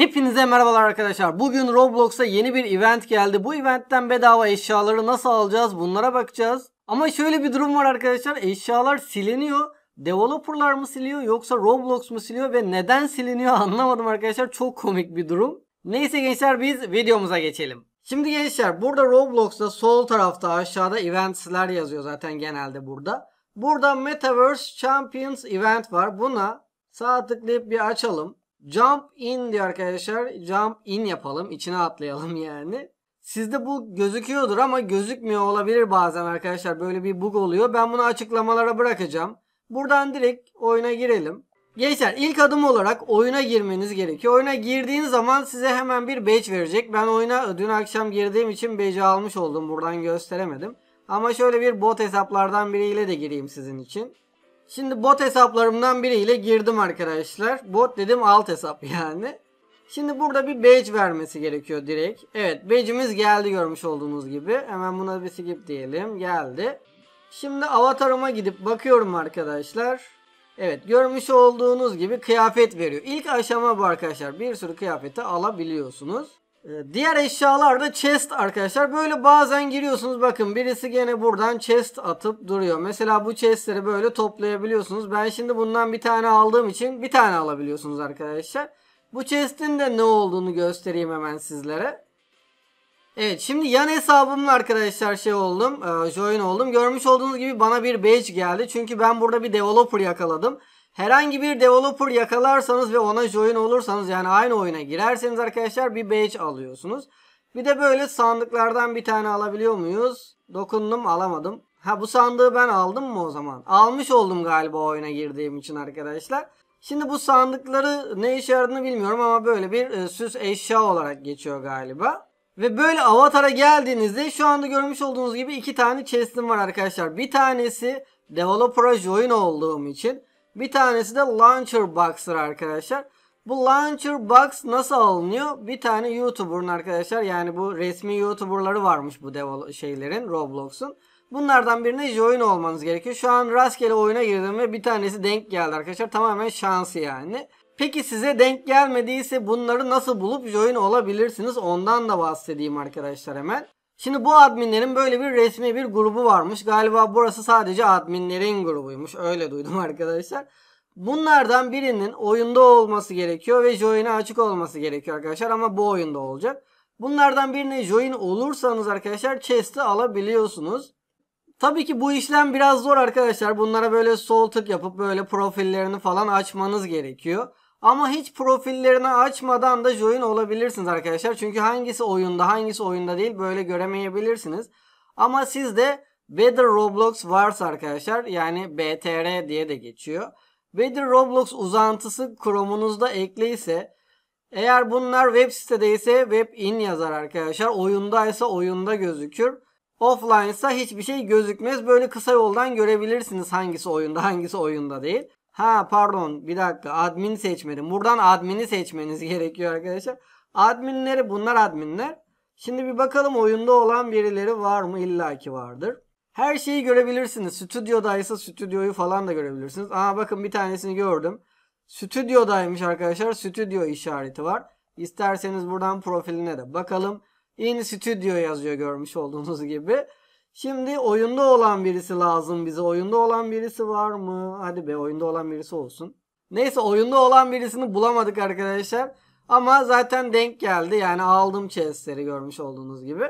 Hepinize merhabalar arkadaşlar. Bugün Roblox'a yeni bir event geldi. Bu eventten bedava eşyaları nasıl alacağız bunlara bakacağız. Ama şöyle bir durum var arkadaşlar. Eşyalar siliniyor. Developerlar mı siliyor yoksa Roblox mu siliyor ve neden siliniyor anlamadım arkadaşlar. Çok komik bir durum. Neyse gençler biz videomuza geçelim. Şimdi gençler burada Roblox'ta sol tarafta aşağıda eventsler yazıyor zaten genelde burada. Burada Metaverse Champions event var. Buna sağ tıklayıp bir açalım. Jump in diyor arkadaşlar. Jump in yapalım. İçine atlayalım yani. Sizde bu gözüküyordur ama gözükmüyor olabilir bazen arkadaşlar. Böyle bir bug oluyor. Ben bunu açıklamalara bırakacağım. Buradan direkt oyuna girelim. Gençler ilk adım olarak oyuna girmeniz gerekiyor. Oyuna girdiğiniz zaman size hemen bir badge verecek. Ben oyuna dün akşam girdiğim için badge'i almış oldum. Buradan gösteremedim. Ama şöyle bir bot hesaplardan biriyle de gireyim sizin için. Şimdi bot hesaplarımdan biriyle girdim arkadaşlar. Bot dedim alt hesap yani. Şimdi burada bir badge vermesi gerekiyor direkt. Evet badge'imiz geldi görmüş olduğunuz gibi. Hemen buna bir skip diyelim. Geldi. Şimdi avatarıma gidip bakıyorum arkadaşlar. Evet görmüş olduğunuz gibi kıyafet veriyor. İlk aşama bu arkadaşlar. Bir sürü kıyafeti alabiliyorsunuz. Ee, diğer eşyalar da chest arkadaşlar. Böyle bazen giriyorsunuz bakın birisi gene buradan chest atıp duruyor. Mesela bu chestleri böyle toplayabiliyorsunuz. Ben şimdi bundan bir tane aldığım için bir tane alabiliyorsunuz arkadaşlar. Bu chest'in de ne olduğunu göstereyim hemen sizlere. Evet şimdi yan hesabımla arkadaşlar şey oldum. E, join oldum. Görmüş olduğunuz gibi bana bir badge geldi. Çünkü ben burada bir developer yakaladım. Herhangi bir developer yakalarsanız ve ona join olursanız yani aynı oyuna girerseniz arkadaşlar bir badge alıyorsunuz. Bir de böyle sandıklardan bir tane alabiliyor muyuz? Dokundum alamadım. Ha bu sandığı ben aldım mı o zaman? Almış oldum galiba oyuna girdiğim için arkadaşlar. Şimdi bu sandıkları ne işe yaradığını bilmiyorum ama böyle bir e, süs eşya olarak geçiyor galiba. Ve böyle avatara geldiğinizde şu anda görmüş olduğunuz gibi iki tane chest'im var arkadaşlar. Bir tanesi developer'a join olduğum için. Bir tanesi de Launcher Box'tır arkadaşlar. Bu Launcher Box nasıl alınıyor? Bir tane YouTuber'ın arkadaşlar yani bu resmi YouTuber'ları varmış bu dev şeylerin Roblox'un. Bunlardan birine join olmanız gerekiyor. Şu an rastgele oyuna girdim ve bir tanesi denk geldi arkadaşlar. Tamamen şansı yani. Peki size denk gelmediyse bunları nasıl bulup join olabilirsiniz? Ondan da bahsedeyim arkadaşlar hemen. Şimdi bu adminlerin böyle bir resmi bir grubu varmış. Galiba burası sadece adminlerin grubuymuş. Öyle duydum arkadaşlar. Bunlardan birinin oyunda olması gerekiyor ve join'e açık olması gerekiyor arkadaşlar ama bu oyunda olacak. Bunlardan birine join olursanız arkadaşlar chest'i alabiliyorsunuz. Tabii ki bu işlem biraz zor arkadaşlar. Bunlara böyle sol tık yapıp böyle profillerini falan açmanız gerekiyor. Ama hiç profillerini açmadan da join olabilirsiniz arkadaşlar. Çünkü hangisi oyunda hangisi oyunda değil böyle göremeyebilirsiniz. Ama sizde Better Roblox varsa arkadaşlar yani BTR diye de geçiyor. Better Roblox uzantısı Chrome'unuzda ekliyse eğer bunlar web sitedeyse web in yazar arkadaşlar. Oyundaysa oyunda gözükür. Offline ise hiçbir şey gözükmez. Böyle kısa yoldan görebilirsiniz hangisi oyunda hangisi oyunda değil. Ha pardon bir dakika admin seçmedim. Buradan admini seçmeniz gerekiyor arkadaşlar. Adminleri bunlar adminler. Şimdi bir bakalım oyunda olan birileri var mı? İlla ki vardır. Her şeyi görebilirsiniz. Stüdyodaysa stüdyoyu falan da görebilirsiniz. Aa bakın bir tanesini gördüm. Stüdyodaymış arkadaşlar. Stüdyo işareti var. İsterseniz buradan profiline de bakalım. In Studio yazıyor görmüş olduğunuz gibi. Şimdi oyunda olan birisi lazım bize. Oyunda olan birisi var mı? Hadi be oyunda olan birisi olsun. Neyse oyunda olan birisini bulamadık arkadaşlar. Ama zaten denk geldi. Yani aldım chestleri görmüş olduğunuz gibi.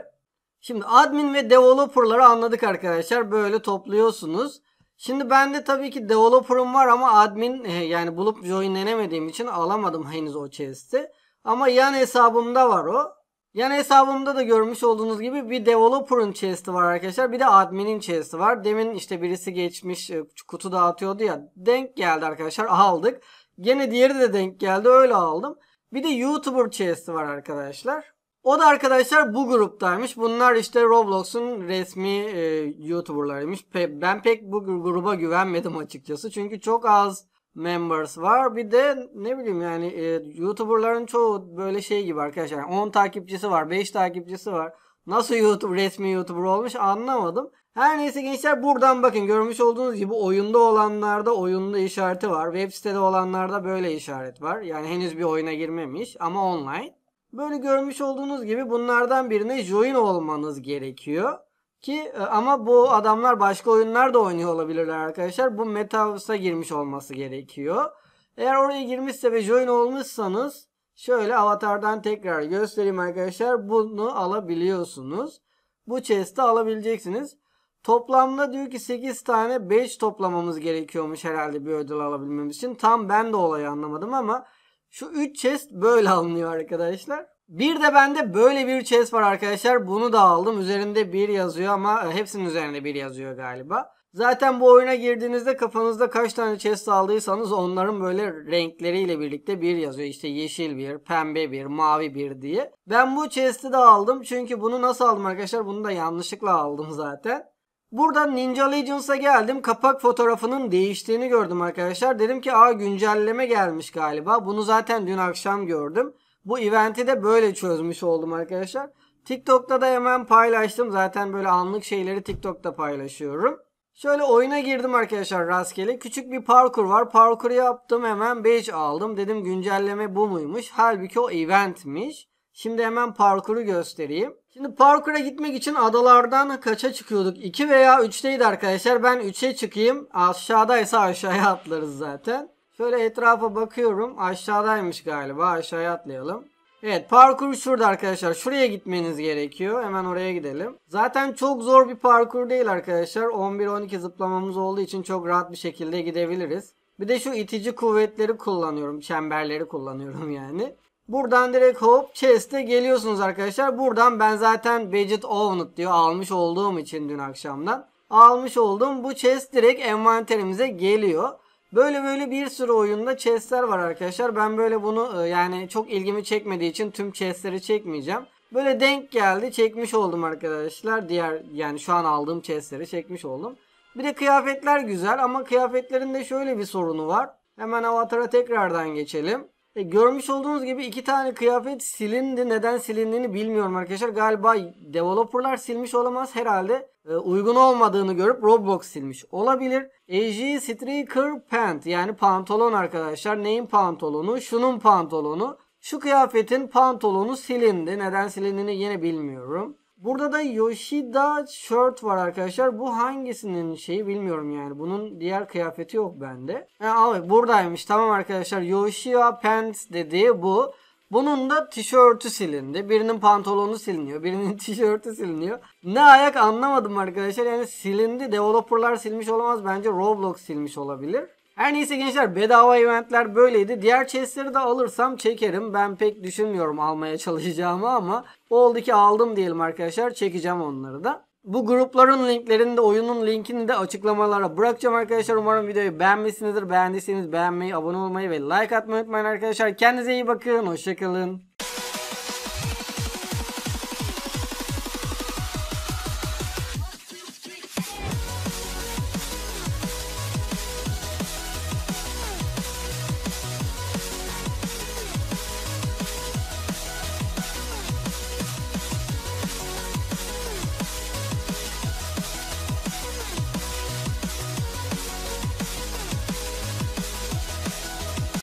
Şimdi admin ve developerları anladık arkadaşlar. Böyle topluyorsunuz. Şimdi bende tabii ki developer'ım var ama admin e, yani bulup joinlenemediğim için alamadım henüz o chest'i. Ama yan hesabımda var o. Yani hesabımda da görmüş olduğunuz gibi bir developer'ın chest'i var arkadaşlar. Bir de admin'in chest'i var. Demin işte birisi geçmiş e, kutu dağıtıyordu ya. Denk geldi arkadaşlar aldık. Gene diğeri de denk geldi öyle aldım. Bir de YouTuber chest'i var arkadaşlar. O da arkadaşlar bu gruptaymış. Bunlar işte Roblox'un resmi e, YouTuber'larıymış. Pe ben pek bu gruba güvenmedim açıkçası. Çünkü çok az members var. Bir de ne bileyim yani e, YouTuber'ların çoğu böyle şey gibi arkadaşlar. 10 takipçisi var, 5 takipçisi var. Nasıl YouTube resmi YouTuber olmuş anlamadım. Her neyse gençler buradan bakın görmüş olduğunuz gibi oyunda olanlarda oyunda işareti var. Web sitede olanlarda böyle işaret var. Yani henüz bir oyuna girmemiş ama online. Böyle görmüş olduğunuz gibi bunlardan birine join olmanız gerekiyor. Ki e, ama bu adamlar başka oyunlar da oynuyor olabilirler arkadaşlar. Bu Metaverse'a girmiş olması gerekiyor. Eğer oraya girmişse ve join olmuşsanız şöyle avatardan tekrar göstereyim arkadaşlar. Bunu alabiliyorsunuz. Bu chest'i alabileceksiniz. Toplamda diyor ki 8 tane 5 toplamamız gerekiyormuş herhalde bir ödül alabilmemiz için. Tam ben de olayı anlamadım ama şu 3 chest böyle alınıyor arkadaşlar. Bir de bende böyle bir chest var arkadaşlar. Bunu da aldım. Üzerinde bir yazıyor ama e, hepsinin üzerinde bir yazıyor galiba. Zaten bu oyuna girdiğinizde kafanızda kaç tane chest aldıysanız onların böyle renkleriyle birlikte bir yazıyor. İşte yeşil bir, pembe bir, mavi bir diye. Ben bu chest'i de aldım. Çünkü bunu nasıl aldım arkadaşlar? Bunu da yanlışlıkla aldım zaten. Burada Ninja Legends'a geldim. Kapak fotoğrafının değiştiğini gördüm arkadaşlar. Dedim ki aa güncelleme gelmiş galiba. Bunu zaten dün akşam gördüm. Bu eventi de böyle çözmüş oldum arkadaşlar. TikTok'ta da hemen paylaştım. Zaten böyle anlık şeyleri TikTok'ta paylaşıyorum. Şöyle oyuna girdim arkadaşlar rastgele. Küçük bir parkur var. Parkuru yaptım hemen 5 aldım. Dedim güncelleme bu muymuş? Halbuki o eventmiş. Şimdi hemen parkuru göstereyim. Şimdi parkura gitmek için adalardan kaça çıkıyorduk? 2 veya 3'teydi arkadaşlar. Ben 3'e çıkayım. Aşağıdaysa aşağıya atlarız zaten. Şöyle etrafa bakıyorum. Aşağıdaymış galiba. Aşağıya atlayalım. Evet parkur şurada arkadaşlar. Şuraya gitmeniz gerekiyor. Hemen oraya gidelim. Zaten çok zor bir parkur değil arkadaşlar. 11-12 zıplamamız olduğu için çok rahat bir şekilde gidebiliriz. Bir de şu itici kuvvetleri kullanıyorum. Çemberleri kullanıyorum yani. Buradan direkt hop chest'e geliyorsunuz arkadaşlar. Buradan ben zaten Budget Owned diyor almış olduğum için dün akşamdan. Almış olduğum bu chest direkt envanterimize geliyor. Böyle böyle bir sürü oyunda chestler var arkadaşlar. Ben böyle bunu e, yani çok ilgimi çekmediği için tüm chestleri çekmeyeceğim. Böyle denk geldi çekmiş oldum arkadaşlar. Diğer yani şu an aldığım chestleri çekmiş oldum. Bir de kıyafetler güzel ama kıyafetlerinde şöyle bir sorunu var. Hemen avatara tekrardan geçelim. E, görmüş olduğunuz gibi iki tane kıyafet silindi. Neden silindiğini bilmiyorum arkadaşlar. Galiba developerlar silmiş olamaz herhalde. E, uygun olmadığını görüp Roblox silmiş olabilir. AG Striker Pant yani pantolon arkadaşlar. Neyin pantolonu? Şunun pantolonu. Şu kıyafetin pantolonu silindi. Neden silindiğini yine bilmiyorum. Burada da Yoshida shirt var arkadaşlar. Bu hangisinin şeyi bilmiyorum yani. Bunun diğer kıyafeti yok bende. Ha, abi buradaymış. Tamam arkadaşlar. Yoshida pants dediği bu. Bunun da tişörtü silindi. Birinin pantolonu siliniyor. Birinin tişörtü siliniyor. Ne ayak anlamadım arkadaşlar. Yani silindi. Developerlar silmiş olamaz. Bence Roblox silmiş olabilir. Her neyse gençler bedava eventler böyleydi. Diğer chestleri de alırsam çekerim. Ben pek düşünmüyorum almaya çalışacağımı ama oldu ki aldım diyelim arkadaşlar. Çekeceğim onları da. Bu grupların linklerini de oyunun linkini de açıklamalara bırakacağım arkadaşlar. Umarım videoyu beğenmişsinizdir. Beğendiyseniz beğenmeyi, abone olmayı ve like atmayı unutmayın arkadaşlar. Kendinize iyi bakın. Hoşçakalın.